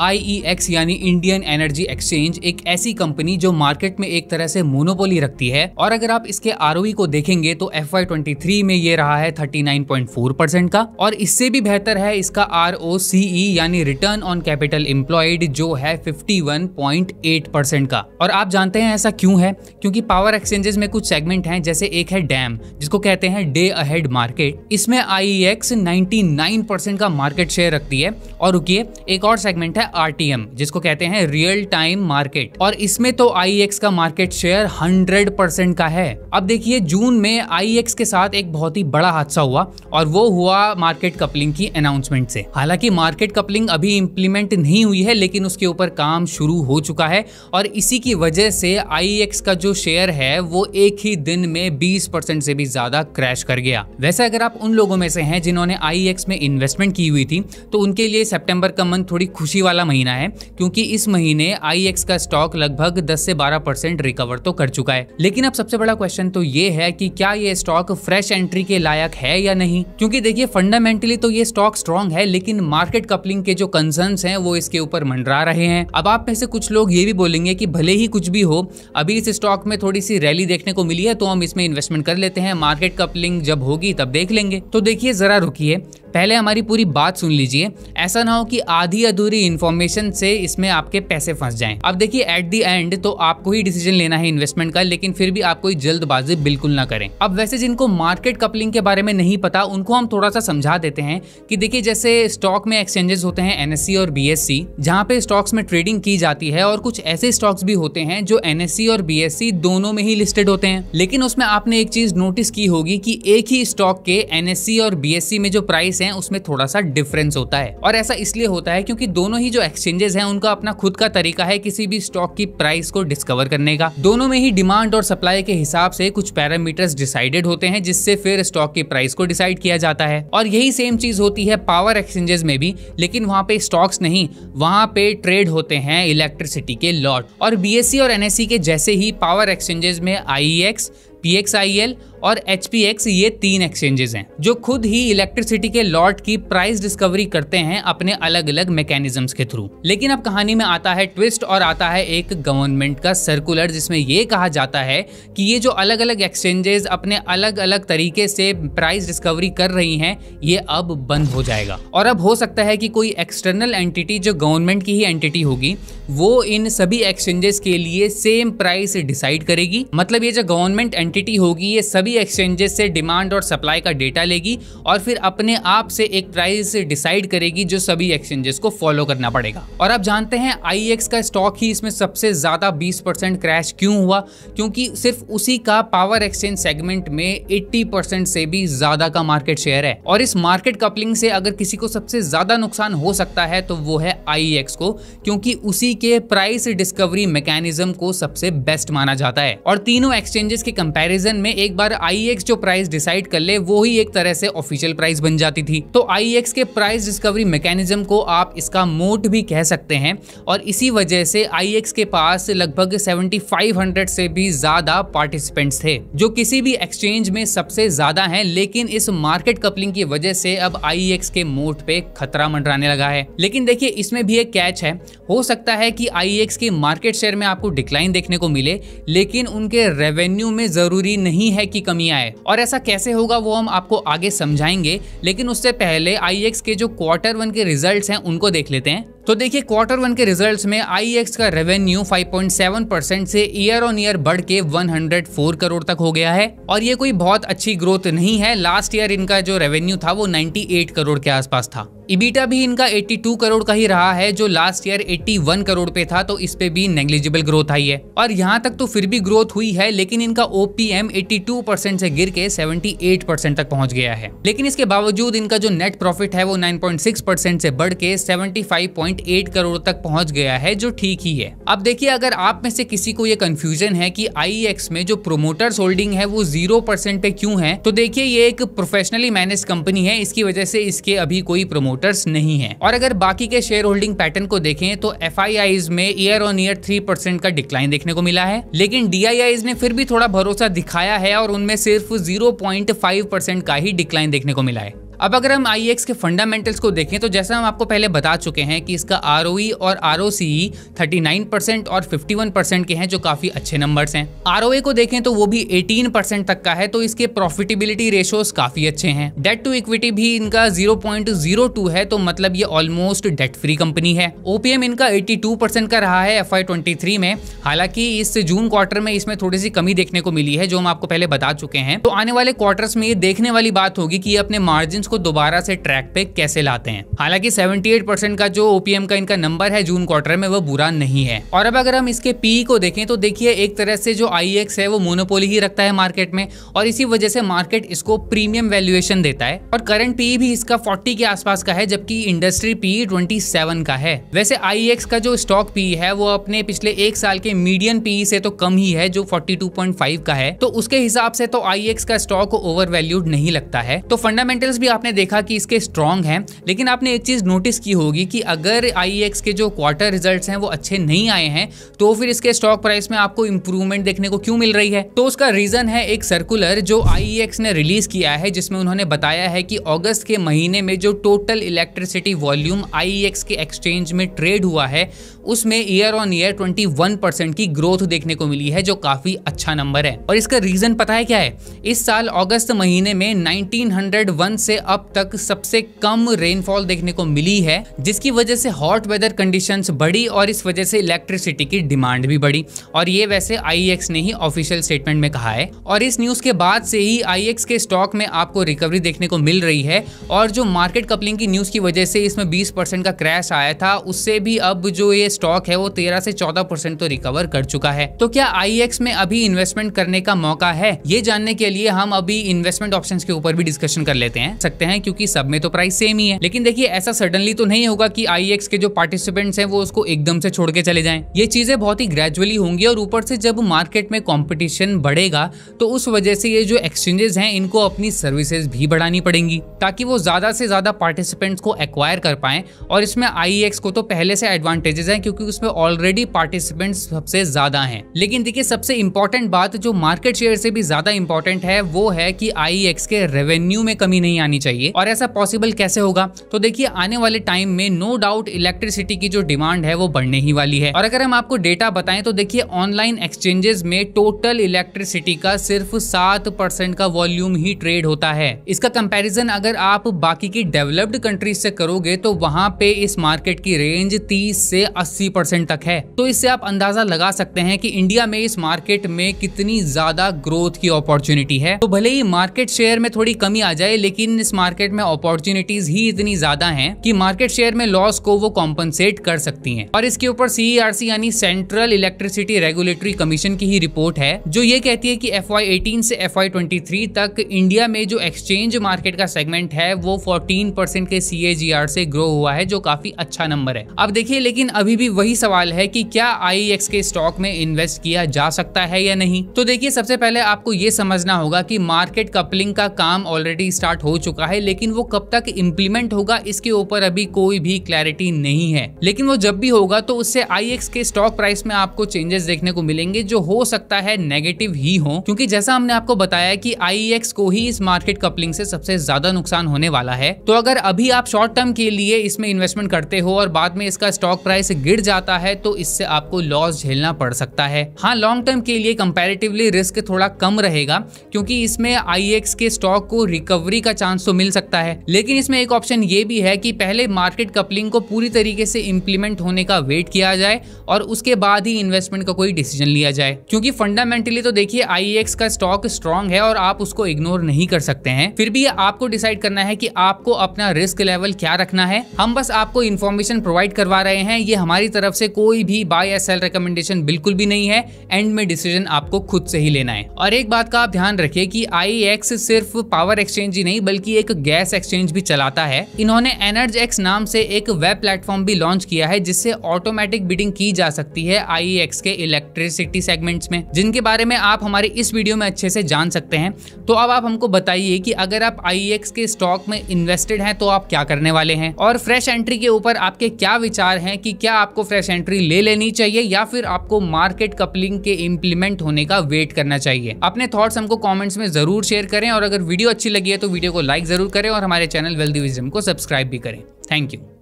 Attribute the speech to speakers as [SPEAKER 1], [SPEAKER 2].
[SPEAKER 1] आई e यानी Indian energy exchange एक ऐसी कंपनी जो मार्केट में एक तरह से मोनोपोली रखती है और अगर आप इसके आर e को देखेंगे तो एफ में ये रहा है 39.4 परसेंट का और इससे भी बेहतर है इसका आर e यानी रिटर्न ऑन कैपिटल एम्प्लॉयड जो है 51.8 परसेंट का और आप जानते हैं ऐसा क्यों है क्योंकि पावर एक्सचेंजेस में कुछ सेगमेंट हैं जैसे एक है डैम जिसको कहते हैं डे अहेड मार्केट इसमें आई एक्स का मार्केट शेयर रखती है और रुकिए एक और सेगमेंट है है आर जिसको कहते हैं रियल टाइम मार्केट और इसमें तो आई का मार्केट शेयर हंड्रेड का है अब देखिए जून में आई के साथ एक बहुत ही बड़ा हादसा हुआ और वो हुआ मार्केट कपलिंग की अनाउंसमेंट से हालांकि मार्केट कपलिंग अभी इम्प्लीमेंट नहीं हुई है लेकिन उसके ऊपर काम शुरू हो चुका है और इसी की वजह से आई का जो शेयर है वो एक ही दिन में 20 परसेंट से भी ज्यादा क्रैश कर गया वैसे अगर आप उन लोगों में से हैं जिन्होंने आई में इन्वेस्टमेंट की हुई थी तो उनके लिए सेप्टेम्बर का मंथ थोड़ी खुशी वाला महीना है क्योंकि इस महीने आई का स्टॉक लगभग 10 से 12 परसेंट रिकवर तो कर चुका है लेकिन अब सबसे बड़ा क्वेश्चन तो ये है कि क्या ये स्टॉक फ्रेश एंट्री के लायक है या नहीं क्योंकि देखिए फंडामेंटली तो ये स्टॉक स्ट्रॉन्ग है लेकिन मार्केट कपलिंग के जो कंसर्न है वो इसके ऊपर मंडरा रहे हैं अब आप में से कुछ लोग ये भी बोलेंगे की भले ही कुछ भी हो अभी इस स्टॉक में थोड़ी सी रैली देखने को मिली है तो हम इसमें इन्वेस्टमेंट कर लेते हैं मार्केट कपलिंग जब होगी तब देख लेंगे तो देखिए जरा रुकी पहले हमारी पूरी बात सुन लीजिए ऐसा ना हो कि आधी अधूरी इन्फॉर्मेशन से इसमें आपके पैसे फंस जाएं। अब देखिए एट दी एंड तो आपको ही डिसीजन लेना है इन्वेस्टमेंट का लेकिन फिर भी आप कोई जल्दबाजी बिल्कुल ना करें अब वैसे जिनको मार्केट कपलिंग के बारे में नहीं पता उनको हम थोड़ा सा समझा देते हैं कि देखिए जैसे स्टॉक में एक्सचेंजेस होते हैं एन e और बी e, जहाँ पे स्टॉक्स में ट्रेडिंग की जाती है और कुछ ऐसे स्टॉक्स भी होते हैं जो एन e और बी दोनों में ही लिस्टेड होते हैं लेकिन उसमें आपने एक चीज नोटिस की होगी की एक ही स्टॉक के एन और बी में जो प्राइस प्राइसेस हैं उसमें थोड़ा सा डिफरेंस होता है और ऐसा इसलिए होता है क्योंकि दोनों ही जो एक्सचेंजेस हैं उनका अपना खुद का तरीका है किसी भी स्टॉक की प्राइस को डिस्कवर करने का दोनों में ही डिमांड और सप्लाई के हिसाब से कुछ पैरामीटर्स डिसाइडेड होते हैं जिससे फिर स्टॉक की प्राइस को डिसाइड किया जाता है और यही सेम चीज होती है पावर एक्सचेंजेस में भी लेकिन वहाँ पे स्टॉक्स नहीं वहाँ पे ट्रेड होते हैं इलेक्ट्रिसिटी के लॉट और बी e और एनएससी e के जैसे ही पावर एक्सचेंजेस में आई पीएक्सआईएल e और एच ये तीन एक्सचेंजेस हैं जो खुद ही इलेक्ट्रिसिटी के लॉट की प्राइस डिस्कवरी करते हैं अपने अलग अलग मैकेनिज्म के थ्रू लेकिन अब कहानी में आता है ट्विस्ट और आता है एक गवर्नमेंट का सर्कुलर जिसमें ये कहा जाता है कि ये जो अलग अलग एक्सचेंजेस अपने अलग अलग तरीके से प्राइस डिस्कवरी कर रही हैं ये अब बंद हो जाएगा और अब हो सकता है कि कोई एक्सटर्नल एंटिटी जो गवर्नमेंट की ही एंटिटी होगी वो इन सभी एक्सचेंजेस के लिए सेम प्राइस डिसाइड करेगी मतलब ये जो गवर्नमेंट एंटिटी होगी ये सभी सभी एक्सचेंजेस से डिमांड और सप्लाई का डेटा लेगी और फिर अपने आप से एक प्राइस डिसाइड करेगी जो सभी एक्सचेंजेस को फॉलो करना पड़ेगा और आप जानते हैं आई का स्टॉक ही इसमें सबसे ज़्यादा बीस क्रैश क्यों हुआ क्योंकि सिर्फ उसी का पावर एक्सचेंज सेगमेंट में एट्टी से भी ज़्यादा का मार्केट शेयर है और इस मार्केट कपलिंग से अगर किसी को सबसे ज़्यादा नुकसान हो सकता है तो वो है आई को क्योंकि उसी के प्राइस डिस्कवरी मैकेनिज्म को सबसे बेस्ट माना जाता है और तीनों एक्सचेंजेस के कंपैरिजन में एक बार आई e जो प्राइस डिसाइड कर ले वो ही एक तरह से ऑफिशियल प्राइस बन जाती थी तो आई e के प्राइस डिस्कवरी मैकेनिज्म को आप इसका मोट भी कह सकते हैं और इसी वजह से आई e के पास लगभग 7500 से भी ज्यादा पार्टिसिपेंट्स थे जो किसी भी एक्सचेंज में सबसे ज्यादा हैं लेकिन इस मार्केट कपलिंग की वजह से अब आई के मोट पे खतरा मंडराने लगा है लेकिन देखिए इसमें भी एक कैच है हो सकता है कि आई के मार्केट शेयर में आपको डिक्लाइन देखने को मिले लेकिन उनके रेवेन्यू में जरूरी नहीं है कि कमी आए और ऐसा कैसे होगा वो हम आपको आगे समझाएंगे लेकिन उससे पहले आई के जो क्वार्टर वन के रिजल्ट हैं उनको देख लेते हैं तो देखिए क्वार्टर वन के रिजल्ट्स में आई e का रेवेन्यू 5.7 परसेंट से ईयर ऑन ईयर बढ़ के 104 करोड़ तक हो गया है और ये कोई बहुत अच्छी ग्रोथ नहीं है लास्ट ईयर इनका जो रेवेन्यू था वो 98 करोड़ के आसपास था इबीटा भी इनका 82 करोड़ का ही रहा है जो लास्ट ईयर 81 करोड़ पे था तो इस पे भी नेग्लिजिबल ग्रोथ आई है और यहाँ तक तो फिर भी ग्रोथ हुई है लेकिन इनका ओपीएम 82 परसेंट से गिर के 78 परसेंट तक पहुंच गया है लेकिन इसके बावजूद इनका जो नेट प्रॉफिट है वो 9.6 परसेंट से बढ़ के 75. 1.8 करोड़ तक पहुंच गया है जो ठीक ही है अब देखिए अगर आप में से किसी को ये कंफ्यूजन है कि आई e में जो प्रोमोटर्स होल्डिंग है वो जीरो परसेंट पे क्यों है तो देखिए ये एक प्रोफेशनली मैनेज कंपनी है इसकी वजह से इसके अभी कोई प्रोमोटर्स नहीं है और अगर बाकी के शेयर होल्डिंग पैटर्न को देखें तो एफ में ईयर ऑन ईयर थ्री का डिक्लाइन देखने को मिला है लेकिन डी ने फिर भी थोड़ा भरोसा दिखाया है और उनमें सिर्फ जीरो का ही डिक्लाइन देखने को मिला है अब अगर हम आई e के फंडामेंटल्स को देखें तो जैसा हम आपको पहले बता चुके हैं कि इसका आर e और आर ओ और 51% के हैं जो काफी अच्छे नंबर्स हैं आर को देखें तो वो भी 18% तक का है तो इसके प्रॉफिटेबिलिटी रेशोज काफी अच्छे हैं डेट टू इक्विटी भी इनका 0.02 है तो मतलब ये ऑलमोस्ट डेट फ्री कंपनी है ओपीएम इनका 82% का रहा है एफ में हालांकि इस जून क्वार्टर में इसमें थोड़ी सी कमी देखने को मिली है जो हम आपको पहले बता चुके हैं तो आने वाले क्वार्टर्स में ये देखने वाली बात होगी कि ये अपने मार्जिन को दोबारा से ट्रैक पे कैसे लाते हैं हालांकि 78% का जो ओपीएम का इनका नंबर है जून क्वार्टर में वो बुरा नहीं है और अब अगर हम इसके पी e को देखें तो देखिए एक तरह से जो आई e है वो मोनोपोली ही रखता है मार्केट में और इसी वजह से मार्केट इसको प्रीमियम वैल्यूएशन देता है और करंट पी e भी इसका फोर्टी के आसपास का है जबकि इंडस्ट्री पी ट्वेंटी का है वैसे आई का जो स्टॉक पी है वो अपने पिछले एक साल के मीडियम पी से तो कम ही है जो फोर्टी का है तो उसके हिसाब से तो आई का स्टॉक ओवर वैल्यूड नहीं लगता है तो फंडामेंटल्स भी आपने देखा कि इसके स्ट्रॉन्ग हैं लेकिन आपने एक चीज़ नोटिस की होगी कि अगर आई e के जो क्वार्टर रिजल्ट हैं वो अच्छे नहीं आए हैं तो फिर इसके स्टॉक प्राइस में आपको इंप्रूवमेंट देखने को क्यों मिल रही है तो उसका रीजन है एक सर्कुलर जो आई e ने रिलीज किया है जिसमें उन्होंने बताया है कि अगस्त के महीने में जो टोटल इलेक्ट्रिसिटी वॉल्यूम आई के एक्सचेंज में ट्रेड हुआ है उसमें ईयर ऑन ईयर 21 परसेंट की ग्रोथ देखने को मिली है जो काफी अच्छा नंबर है और इसका रीजन पता है क्या है इस साल अगस्त महीने में 1901 से अब तक सबसे कम रेनफॉल देखने को मिली है जिसकी वजह से हॉट वेदर कंडीशंस बढ़ी और इस वजह से इलेक्ट्रिसिटी की डिमांड भी बढ़ी और ये वैसे आई e ने ही ऑफिशियल स्टेटमेंट में कहा है और इस न्यूज के बाद से ही आई e के स्टॉक में आपको रिकवरी देखने को मिल रही है और जो मार्केट कपलिंग की न्यूज की वजह से इसमें बीस का क्रैश आया था उससे भी अब जो ये स्टॉक है वो तेरह से चौदह तो रिकवर कर चुका है तो क्या आई e में अभी इन्वेस्टमेंट करने का मौका है ये जानने के लिए हम अभी इन्वेस्टमेंट ऑप्शन के ऊपर भी डिस्कशन कर लेते हैं सकते हैं क्योंकि सब में तो प्राइस सेम ही है लेकिन देखिए ऐसा सडनली तो नहीं होगा कि आई के जो पार्टिसिपेंट्स हैं वो उसको एकदम से छोड़ के चले जाएं ये चीजें बहुत ही ग्रेजुअली होंगी और ऊपर से जब मार्केट में कॉम्पिटिशन बढ़ेगा तो उस वजह से ये जो एक्सचेंजेस हैं इनको अपनी सर्विसेज भी बढ़ानी पड़ेंगी ताकि वो ज्यादा से ज्यादा पार्टिसिपेंट्स को एक्वायर कर पाए और इसमें आई को तो पहले से एडवांटेजेस हैं क्योंकि उसमें ऑलरेडी पार्टिसिपेंट्स सबसे ज्यादा हैं लेकिन देखिए सबसे इंपॉर्टेंट बात जो मार्केट शेयर से भी ज्यादा इंपॉर्टेंट है वो है कि आई के रेवेन्यू में कमी नहीं आनी चाहिए और ऐसा पॉसिबल कैसे होगा तो देखिए आने वाले टाइम में नो डाउट इलेक्ट्रिसिटी की जो डिमांड है वो बढ़ने ही वाली है और अगर हम आपको डेटा बताएं तो देखिए ऑनलाइन एक्सचेंजेस में टोटल इलेक्ट्रिसिटी का सिर्फ सात परसेंट का वॉल्यूम ही ट्रेड होता है इसका कंपैरिजन अगर आप बाकी की डेवलप्ड कंट्रीज से करोगे तो वहाँ पे इस मार्केट की रेंज तीस से अस्सी परसेंट तक है तो इससे आप अंदाजा लगा सकते हैं कि इंडिया में इस मार्केट में कितनी ज्यादा ग्रोथ की अपॉर्चुनिटी है तो भले ही मार्केट शेयर में थोड़ी कमी आ जाए लेकिन इस मार्केट में अपॉर्चुनिटीज ही इतनी ज्यादा है की मार्केट शेयर में लॉस को वो कॉम्पनसेट कर सकती है और इसके ऊपर सीईआरसी e यानी सेंट्रल इलेक्ट्रिसिटी रेगुलेटरी कमीशन की ही रिपोर्ट है जो ये कहती है कि एफ से एफ तक इंडिया में जो एक्सचेंज मार्केट का सेगमेंट है वो फोर्टीन परसेंट के सी से ग्रो हुआ है जो काफी अच्छा नंबर है अब देखिए लेकिन अभी भी वही सवाल है कि क्या आई e के स्टॉक में इन्वेस्ट किया जा सकता है या नहीं तो देखिए सबसे पहले आपको ये समझना होगा कि मार्केट कपलिंग का काम ऑलरेडी स्टार्ट हो चुका चुका है लेकिन वो कब तक इम्प्लीमेंट होगा इसके ऊपर अभी कोई भी क्लैरिटी नहीं है लेकिन वो जब भी होगा तो उससे आई के स्टॉक प्राइस में आपको चेंजेस देखने को मिलेंगे जो हो सकता है नेगेटिव ही हो क्योंकि जैसा हमने आपको बताया कि आई को ही इस मार्केट कपलिंग से सबसे ज्यादा नुकसान होने वाला है तो अगर अभी आप शॉर्ट टर्म के लिए इसमें इन्वेस्टमेंट करते हो और बाद में इसका स्टॉक प्राइस गिर जाता है तो इससे आपको लॉस झेलना पड़ सकता है हाँ लॉन्ग टर्म के लिए कंपेरेटिवली रिस्क थोड़ा कम रहेगा क्योंकि इसमें आई के स्टॉक को रिकवरी का चांस सो तो मिल सकता है लेकिन इसमें एक ऑप्शन ये भी है कि पहले मार्केट कपलिंग को पूरी तरीके से इम्प्लीमेंट होने का वेट किया जाए और उसके बाद ही इन्वेस्टमेंट का कोई डिसीजन लिया जाए क्योंकि फंडामेंटली तो देखिए आई e का स्टॉक स्ट्रॉन्ग है और आप उसको इग्नोर नहीं कर सकते हैं फिर भी आपको डिसाइड करना है की आपको अपना रिस्क लेवल क्या रखना है हम बस आपको इन्फॉर्मेशन प्रोवाइड करवा रहे हैं ये हमारी तरफ से कोई भी बाय या सेल रिकमेंडेशन बिल्कुल भी नहीं है एंड में डिसीजन आपको खुद से ही लेना है और एक बात का आप ध्यान रखिए कि आई e सिर्फ पावर एक्सचेंज ही नहीं बल्कि एक गैस एक्सचेंज भी चलाता है इन्होंने एनर्ज एक्स नाम से एक वेब प्लेटफॉर्म भी लॉन्च किया है जिससे ऑटोमेटिक बिडिंग की जा सकती है आई e के इलेक्ट्रिसिटी सेगमेंट्स में जिनके बारे में आप हमारे इस वीडियो में अच्छे से जान सकते हैं तो अब आप हमको बताइए कि अगर आप आई e के स्टॉक में इन्वेस्टेड हैं तो आप क्या करने वाले हैं और फ्रेश एंट्री के ऊपर आपके क्या विचार हैं कि क्या आपको फ्रेश एंट्री ले लेनी चाहिए या फिर आपको मार्केट कपलिंग के इम्प्लीमेंट होने का वेट करना चाहिए अपने थॉट्स हमको कॉमेंट्स में जरूर शेयर करें और अगर वीडियो अच्छी लगी है तो वीडियो को लाइक लाइक ज़रूर करें और हमारे चैनल वेल्दी विजम को सब्सक्राइब भी करें थैंक यू